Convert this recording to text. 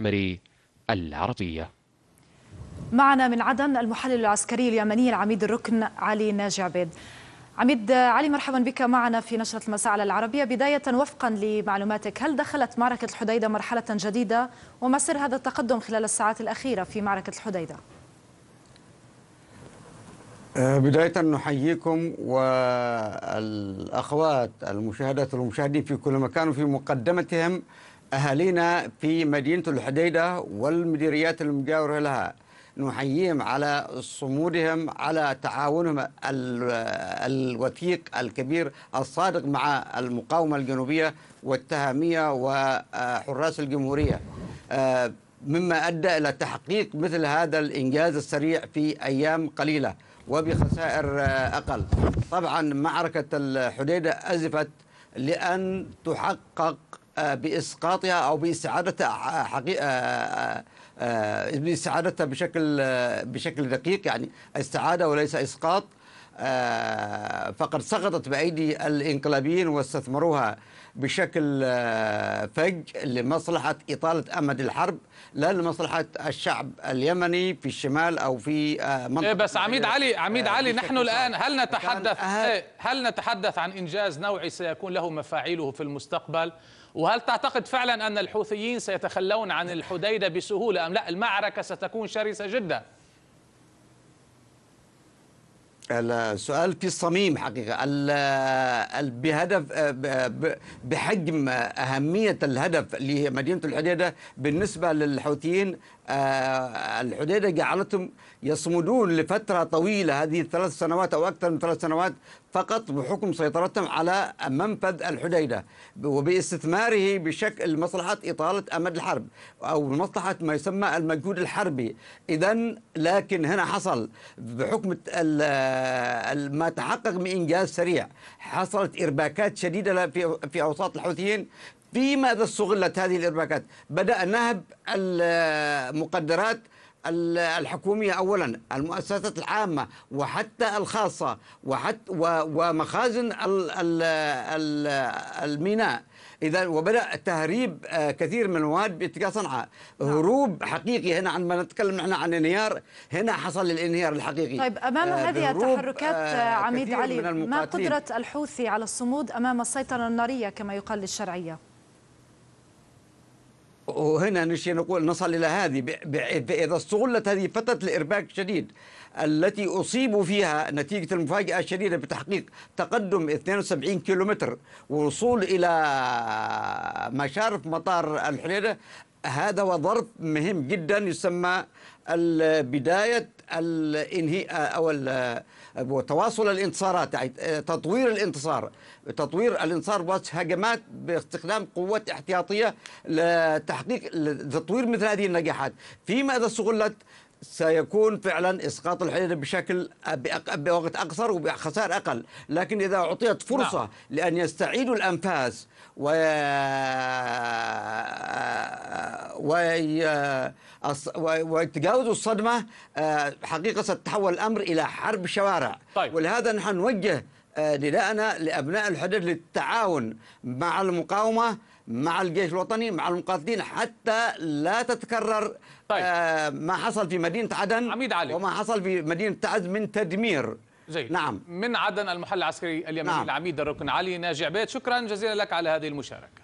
الأحمر العربية معنا من عدن المحلل العسكري اليمني العميد الركن علي ناجي عبيد عميد علي مرحبا بك معنا في نشرة المساء على العربية بداية وفقا لمعلوماتك هل دخلت معركة الحديدة مرحلة جديدة وما سر هذا التقدم خلال الساعات الأخيرة في معركة الحديدة؟ أه، بداية نحييكم والأخوات المشاهدات والمشاهدين في كل مكان وفي مقدمتهم أهالينا في مدينة الحديدة والمديريات المجاورة لها نحييهم على صمودهم على تعاونهم الوثيق الكبير الصادق مع المقاومة الجنوبية والتهامية وحراس الجمهورية آه، مما أدى إلى تحقيق مثل هذا الإنجاز السريع في أيام قليلة وبخسائر آه، أقل طبعا معركة الحديدة أزفت لأن تحقق باسقاطها او باستعادتها حقيقه آه، آه، آه، باستعادتها بشكل بشكل دقيق يعني استعاده وليس اسقاط آه، فقد سقطت بأيدي الإنقلابيين واستثمروها بشكل آه، فج لمصلحة إطالة أمد الحرب لا لمصلحة الشعب اليمني في الشمال أو في آه، منطقة إيه، بس عميد علي عميد علي نحن الآن هل نتحدث إيه، هل نتحدث عن إنجاز نوعي سيكون له مفاعيله في المستقبل وهل تعتقد فعلا أن الحوثيين سيتخلون عن الحديدة بسهولة أم لا المعركة ستكون شرسة جداً السؤال في الصميم حقيقة بهدف آه، بحجم أهمية الهدف لمدينة الحديدة بالنسبة للحوثيين آه، الحديدة جعلتهم يصمدون لفترة طويلة هذه الثلاث سنوات أو أكثر من ثلاث سنوات فقط بحكم سيطرتهم على منفذ الحديدة وباستثماره بشكل مصلحة إطالة أمد الحرب أو مصلحة ما يسمى المجهود الحربي إذا لكن هنا حصل بحكم ما تحقق من إنجاز سريع حصلت إرباكات شديدة في أوساط الحوثيين في ماذا استغلت هذه الإرباكات بدأ نهب المقدرات الحكومية أولا المؤسسات العامة وحتى الخاصة وحتى ومخازن الميناء إذا وبدأ تهريب آه، كثير من المواد باتجاه صنعاء نعم. هروب حقيقي هنا عندما نتكلم نحن عن انهيار هنا حصل الانهيار الحقيقي طيب أمام آه، هذه التحركات آه، عميد علي ما قدرة الحوثي على الصمود أمام السيطرة النارية كما يقال للشرعية؟ وهنا نشي نقول نصل إلى هذه فإذا استغلت هذه فترة الإرباك الشديد التي أصيبوا فيها نتيجة المفاجأة الشديدة بتحقيق تقدم 72 كيلومتر ووصول إلى مشارف مطار الحليلة هذا هو ظرف مهم جدا يسمى بداية الانهاء أو تواصل الانتصارات يعني آه، تطوير الانتصار تطوير الانتصار بواسطة هجمات باستخدام قوات احتياطية لتحقيق لتطوير مثل هذه النجاحات فيما إذا استغلت سيكون فعلا اسقاط الحدود بشكل بوقت اقصر وبخسائر اقل، لكن اذا اعطيت فرصه نعم. لان يستعيدوا الانفاس و ويتجاوزوا الصدمه آه، حقيقه ستتحول الامر الى حرب شوارع طيب. ولهذا نحن نوجه نداءنا آه، لابناء الحدود للتعاون مع المقاومه مع الجيش الوطني مع المقاتلين حتى لا تتكرر طيب. آه، ما حصل في مدينه عدن عميد علي. وما حصل في مدينه تعز من تدمير جيد نعم من عدن المحل العسكري اليمني نعم. العميد الركن علي ناجع بيت شكرا جزيلا لك على هذه المشاركه